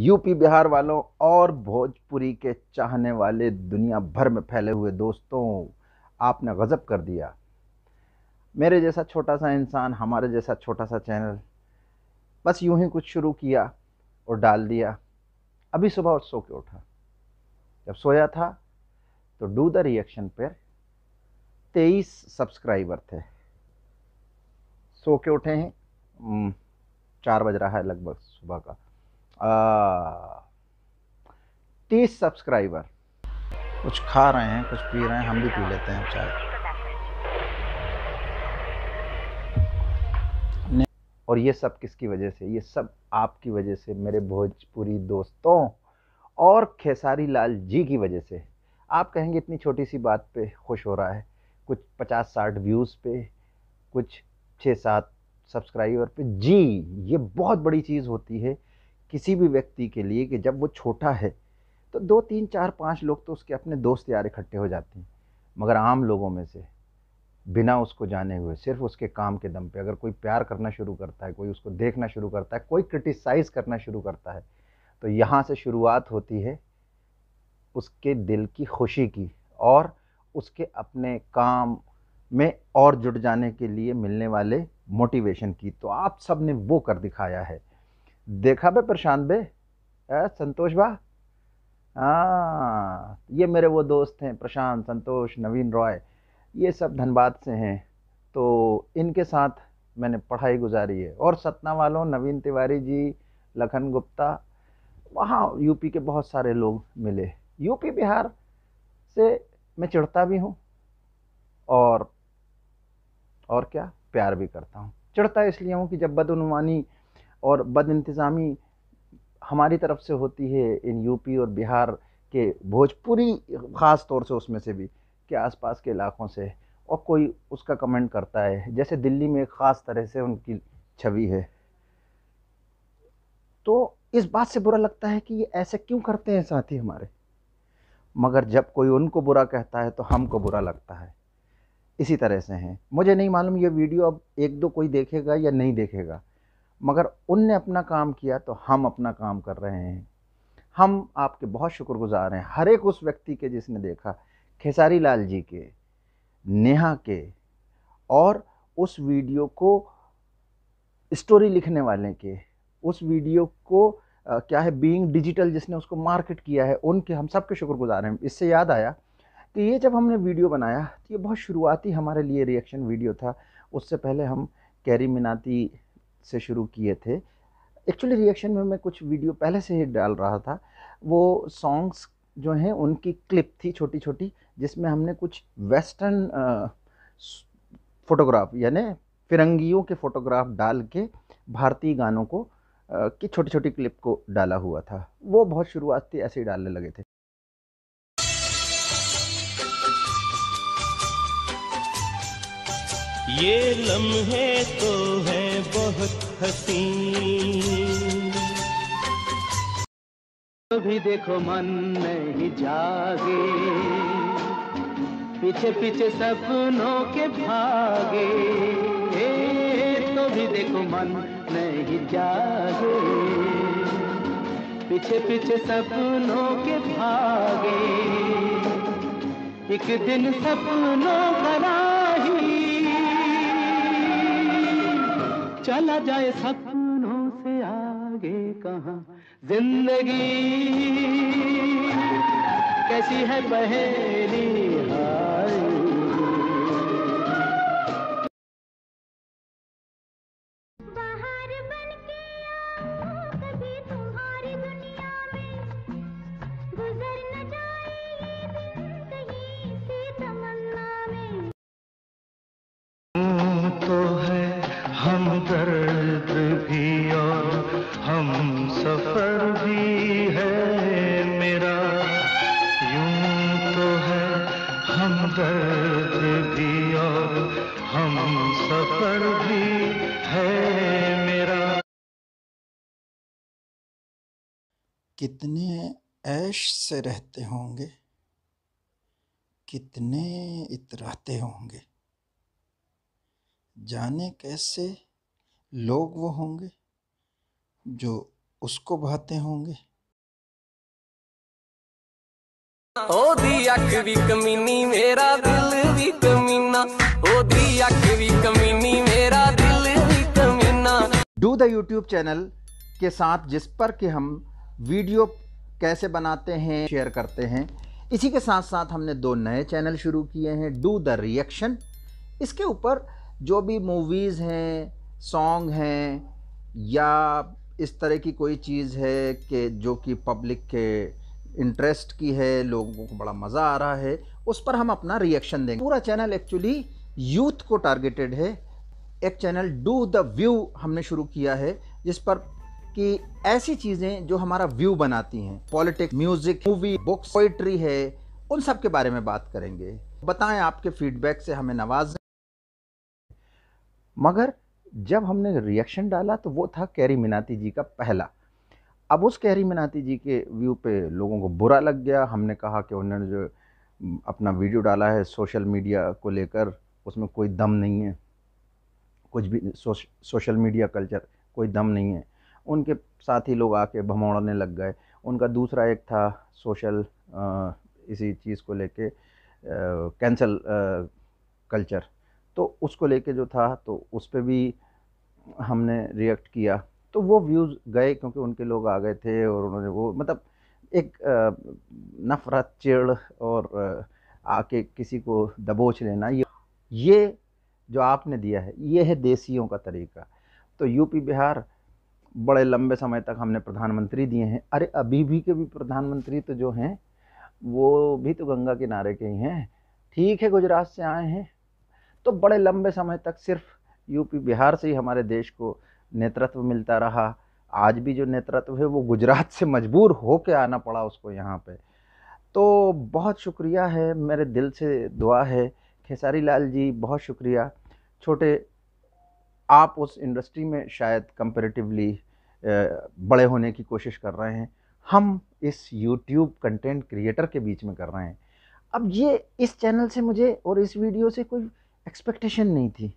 UP Bihar वालों और भोजपुरी के चाहने वाले दुनिया भर में फैले हुए दोस्तों आपने गज़ब कर दिया मेरे जैसा छोटा सा इंसान हमारे जैसा छोटा सा चैनल बस यूं ही कुछ शुरू किया और डाल दिया अभी सुबह सो के उठा जब सोया था तो डू द रिएक्शन पर तेईस सब्सक्राइबर थे सो के उठे हैं चार बज रहा है लगभग सुबह का तीस सब्सक्राइबर कुछ खा रहे हैं कुछ पी रहे हैं हम भी पी लेते हैं चाय और ये सब किसकी वजह से ये सब आपकी वजह से मेरे भोजपुरी दोस्तों और खेसारी लाल जी की वजह से आप कहेंगे इतनी छोटी सी बात पे खुश हो रहा है कुछ पचास साठ व्यूज़ पे कुछ छः सात सब्सक्राइबर पे जी ये बहुत बड़ी चीज़ होती है किसी भी व्यक्ति के लिए कि जब वो छोटा है तो दो तीन चार पाँच लोग तो उसके अपने दोस्त यार इकट्ठे हो जाते हैं मगर आम लोगों में से बिना उसको जाने हुए सिर्फ उसके काम के दम पे अगर कोई प्यार करना शुरू करता है कोई उसको देखना शुरू करता है कोई क्रिटिसाइज़ करना शुरू करता है तो यहाँ से शुरुआत होती है उसके दिल की खुशी की और उसके अपने काम में और जुट जाने के लिए मिलने वाले मोटिवेशन की तो आप सब ने वो कर दिखाया है देखा बे प्रशांत बे संतोष बा हाँ ये मेरे वो दोस्त हैं प्रशांत संतोष नवीन रॉय ये सब धनबाद से हैं तो इनके साथ मैंने पढ़ाई गुजारी है और सतना वालों नवीन तिवारी जी लखन गुप्ता वहाँ यूपी के बहुत सारे लोग मिले यूपी बिहार से मैं चिढ़ता भी हूँ और और क्या प्यार भी करता हूँ चिढ़ता इसलिए हूँ कि जब बदनुमानी और बद इंतज़ामी हमारी तरफ से होती है इन यूपी और बिहार के भोजपुरी ख़ास तौर से उसमें से भी के आसपास के इलाक़ों से और कोई उसका कमेंट करता है जैसे दिल्ली में ख़ास तरह से उनकी छवि है तो इस बात से बुरा लगता है कि ये ऐसे क्यों करते हैं साथी हमारे मगर जब कोई उनको बुरा कहता है तो हमको बुरा लगता है इसी तरह से हैं मुझे नहीं मालूम ये वीडियो अब एक दो कोई देखेगा या नहीं देखेगा मगर उनने अपना काम किया तो हम अपना काम कर रहे हैं हम आपके बहुत शुक्रगुजार हैं हर एक उस व्यक्ति के जिसने देखा खेसारी लाल जी के नेहा के और उस वीडियो को स्टोरी लिखने वाले के उस वीडियो को आ, क्या है बीइंग डिजिटल जिसने उसको मार्केट किया है उनके हम सब के शुक्रगुजार हैं इससे याद आया कि ये जब हमने वीडियो बनाया तो ये बहुत शुरुआती हमारे लिए रिएक्शन वीडियो था उससे पहले हम कैरी मिनाती से शुरू किए थे एक्चुअली रिएक्शन में मैं कुछ वीडियो पहले से ही डाल रहा था वो सॉन्ग्स जो हैं उनकी क्लिप थी छोटी छोटी जिसमें हमने कुछ वेस्टर्न फ़ोटोग्राफ यानी फिरंगियों के फ़ोटोग्राफ डाल के भारतीय गानों को की छोटी छोटी क्लिप को डाला हुआ था वो बहुत शुरुआत थी ऐसे ही डालने लगे थे ये लम्हे तो है बहुत हसीन कभी तो देखो मन नहीं जागे पीछे पीछे सपनों के भागे तो भी देखो मन नहीं जागे पीछे पीछे सपनों के भागे एक दिन सपनों करा चला जाए सपनों से आगे कहा जिंदगी कैसी है पहेली हाँ कितने ऐश से रहते होंगे कितने इतराते होंगे जाने कैसे लोग वो होंगे जो उसको भाते होंगे ओ दी अख भी कमीनी मेरा दिल भी कमीना ओ दी अख भी कमीनी मेरा दिल भी कमीना डू द यूट्यूब चैनल के साथ जिस पर कि हम वीडियो कैसे बनाते हैं शेयर करते हैं इसी के साथ साथ हमने दो नए चैनल शुरू किए हैं डू द रिएक्शन इसके ऊपर जो भी मूवीज़ हैं सॉन्ग हैं या इस तरह की कोई चीज़ है कि जो कि पब्लिक के इंटरेस्ट की है लोगों को बड़ा मज़ा आ रहा है उस पर हम अपना रिएक्शन देंगे पूरा चैनल एक्चुअली यूथ को टारगेटेड है एक चैनल डू द व्यू हमने शुरू किया है जिस पर कि ऐसी चीज़ें जो हमारा व्यू बनाती हैं politics music movie books poetry है उन सब के बारे में बात करेंगे बताएं आपके फीडबैक से हमें नवाज मगर जब हमने रिएक्शन डाला तो वो था कैरी मिनाती जी का पहला अब उस कैरी मिनाती जी के व्यू पे लोगों को बुरा लग गया हमने कहा कि उन्होंने जो अपना वीडियो डाला है सोशल मीडिया को लेकर उसमें कोई दम नहीं है कुछ भी सोश, सोशल मीडिया कल्चर कोई दम नहीं है उनके साथ ही लोग आके भमौड़ने लग गए उनका दूसरा एक था सोशल आ, इसी चीज़ को लेके कैंसल कल्चर तो उसको लेके जो था तो उस पर भी हमने रिएक्ट किया तो वो व्यूज़ गए क्योंकि उनके लोग आ गए थे और उन्होंने वो मतलब एक नफरत चिड़ और आके किसी को दबोच लेना ये ये जो आपने दिया है ये है देसियों का तरीका तो यूपी बिहार बड़े लंबे समय तक हमने प्रधानमंत्री दिए हैं अरे अभी भी के भी प्रधानमंत्री तो जो हैं वो भी तो गंगा किनारे के ही हैं ठीक है गुजरात से आए हैं तो बड़े लंबे समय तक सिर्फ यूपी बिहार से ही हमारे देश को नेतृत्व मिलता रहा आज भी जो नेतृत्व है वो गुजरात से मजबूर हो के आना पड़ा उसको यहाँ पे तो बहुत शुक्रिया है मेरे दिल से दुआ है खेसारी लाल जी बहुत शुक्रिया छोटे आप उस इंडस्ट्री में शायद कंपेरेटिवली बड़े होने की कोशिश कर रहे हैं हम इस यूट्यूब कंटेंट क्रिएटर के बीच में कर रहे हैं अब ये इस चैनल से मुझे और इस वीडियो से कोई एक्सपेक्टेशन नहीं थी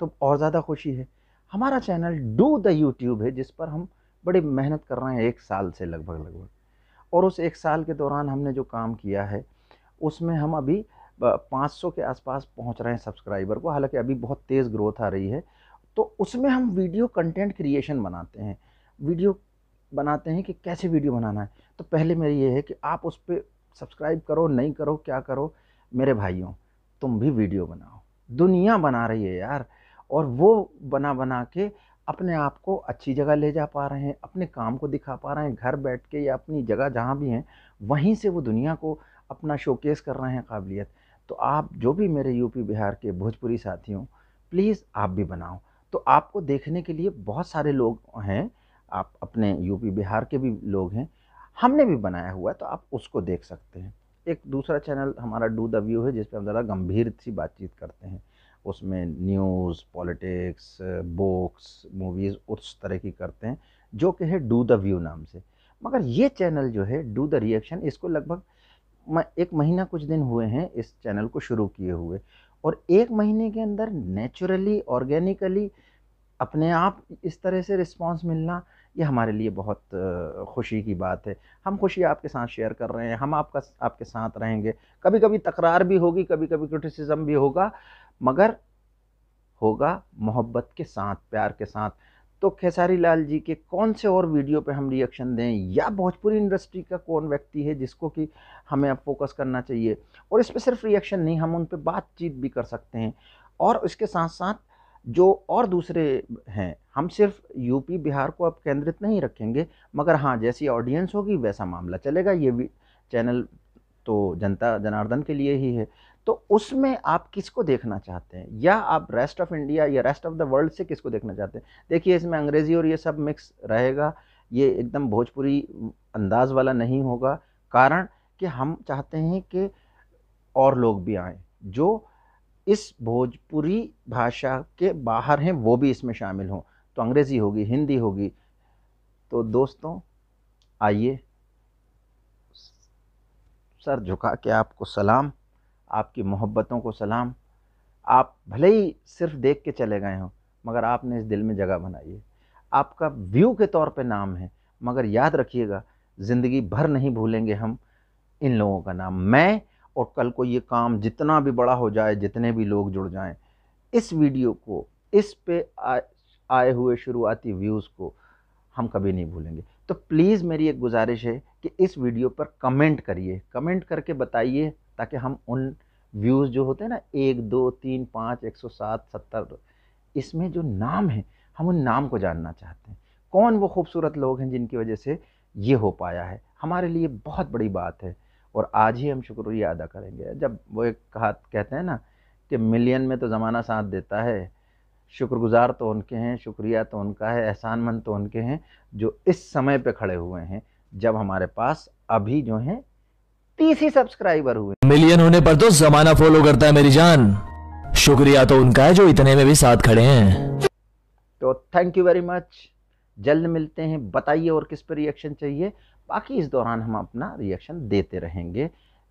तो और ज़्यादा खुशी है हमारा चैनल डू द यूट्यूब है जिस पर हम बड़ी मेहनत कर रहे हैं एक साल से लगभग लगभग और उस एक साल के दौरान हमने जो काम किया है उसमें हम अभी 500 के आसपास पहुंच रहे हैं सब्सक्राइबर को हालांकि अभी बहुत तेज़ ग्रोथ आ रही है तो उसमें हम वीडियो कंटेंट क्रिएशन बनाते हैं वीडियो बनाते हैं कि कैसे वीडियो बनाना है तो पहले मेरी ये है कि आप उस पर सब्सक्राइब करो नहीं करो क्या करो मेरे भाइयों तुम भी वीडियो बनाओ दुनिया बना रही है यार और वो बना बना के अपने आप को अच्छी जगह ले जा पा रहे हैं अपने काम को दिखा पा रहे हैं घर बैठ के या अपनी जगह जहाँ भी हैं वहीं से वो दुनिया को अपना शोकेस कर रहे हैं काबिलियत तो आप जो भी मेरे यूपी बिहार के भोजपुरी साथियों प्लीज़ आप भी बनाओ तो आपको देखने के लिए बहुत सारे लोग हैं आप अपने यूपी बिहार के भी लोग हैं हमने भी बनाया हुआ है तो आप उसको देख सकते हैं एक दूसरा चैनल हमारा डू द व्यू है जिस पर हम ज़रा गंभीर सी बातचीत करते हैं उसमें न्यूज़ पॉलिटिक्स बुक्स मूवीज़ उस तरह की करते हैं जो कि है डू द व्यू नाम से मगर ये चैनल जो है डू द रिएक्शन इसको लगभग एक महीना कुछ दिन हुए हैं इस चैनल को शुरू किए हुए और एक महीने के अंदर नेचुरली ऑर्गेनिकली अपने आप इस तरह से रिस्पांस मिलना ये हमारे लिए बहुत खुशी की बात है हम खुशी आपके साथ शेयर कर रहे हैं हम आपका आपके साथ रहेंगे कभी कभी तकरार भी होगी कभी कभी क्रिटिसिज्म भी होगा मगर होगा मोहब्बत के साथ प्यार के साथ तो खेसारी लाल जी के कौन से और वीडियो पे हम रिएक्शन दें या भोजपुरी इंडस्ट्री का कौन व्यक्ति है जिसको कि हमें अब फोकस करना चाहिए और इस पर सिर्फ रिएक्शन नहीं हम उन पर बातचीत भी कर सकते हैं और इसके साथ साथ जो और दूसरे हैं हम सिर्फ यूपी बिहार को अब केंद्रित नहीं रखेंगे मगर हाँ जैसी ऑडियंस होगी वैसा मामला चलेगा ये भी चैनल तो जनता जनार्दन के लिए ही है तो उसमें आप किसको देखना चाहते हैं या आप रेस्ट ऑफ इंडिया या रेस्ट ऑफ द वर्ल्ड से किसको देखना चाहते हैं देखिए इसमें अंग्रेज़ी और ये सब मिक्स रहेगा ये एकदम भोजपुरी अंदाज वाला नहीं होगा कारण कि हम चाहते हैं कि और लोग भी आए जो इस भोजपुरी भाषा के बाहर हैं वो भी इसमें शामिल हों तो अंग्रेज़ी होगी हिंदी होगी तो दोस्तों आइए सर झुका के आपको सलाम आपकी मोहब्बतों को सलाम आप भले ही सिर्फ देख के चले गए हों मगर आपने इस दिल में जगह बनाई है आपका व्यू के तौर पे नाम है मगर याद रखिएगा ज़िंदगी भर नहीं भूलेंगे हम इन लोगों का नाम मैं और कल को ये काम जितना भी बड़ा हो जाए जितने भी लोग जुड़ जाएं इस वीडियो को इस पे आए हुए शुरुआती व्यूज़ को हम कभी नहीं भूलेंगे तो प्लीज़ मेरी एक गुजारिश है कि इस वीडियो पर कमेंट करिए कमेंट करके बताइए ताकि हम उन व्यूज़ जो होते हैं ना एक दो तीन पाँच एक सौ सात सत्तर इसमें जो नाम है हम उन नाम को जानना चाहते हैं कौन वो खूबसूरत लोग हैं जिनकी वजह से ये हो पाया है हमारे लिए बहुत बड़ी बात है और आज ही हम शुक्रिया अदा करेंगे जब वो एक कहा कहते हैं ना कि मिलियन में तो ज़माना साथ देता है शुक्रगुजार तो उनके हैं शुक्रिया तो उनका है एहसानमंद तो उनके हैं जो इस समय पे खड़े हुए हैं जब हमारे पास अभी जो हैं तीस ही सब्सक्राइबर हुए मिलियन होने पर तो जमाना फॉलो करता है मेरी जान शुक्रिया तो उनका है जो इतने में भी साथ खड़े हैं तो थैंक यू वेरी मच जल्द मिलते हैं बताइए और किस पर रिएक्शन चाहिए बाकी इस दौरान हम अपना रिएक्शन देते रहेंगे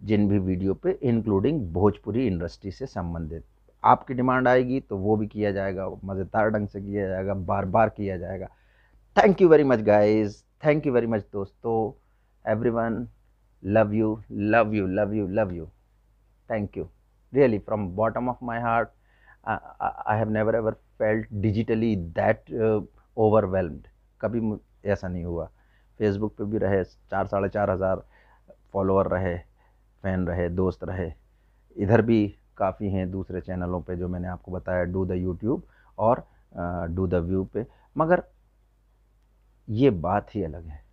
जिन भी वीडियो पे इंक्लूडिंग भोजपुरी इंडस्ट्री से संबंधित आपकी डिमांड आएगी तो वो भी किया जाएगा मज़ेदार ढंग से किया जाएगा बार बार किया जाएगा thank you very much guys thank you very much दोस्तों every love you love you love you love you thank you really from bottom of my heart i, I have never ever felt digitally that uh, overwhelmed कभी ऐसा नहीं हुआ Facebook पे भी रहे चार साढ़े चार हज़ार फॉलोअर रहे फ़ैन रहे दोस्त रहे इधर भी काफ़ी हैं दूसरे चैनलों पे जो मैंने आपको बताया डू द यूट्यूब और डू द व्यू पे मगर ये बात ही अलग है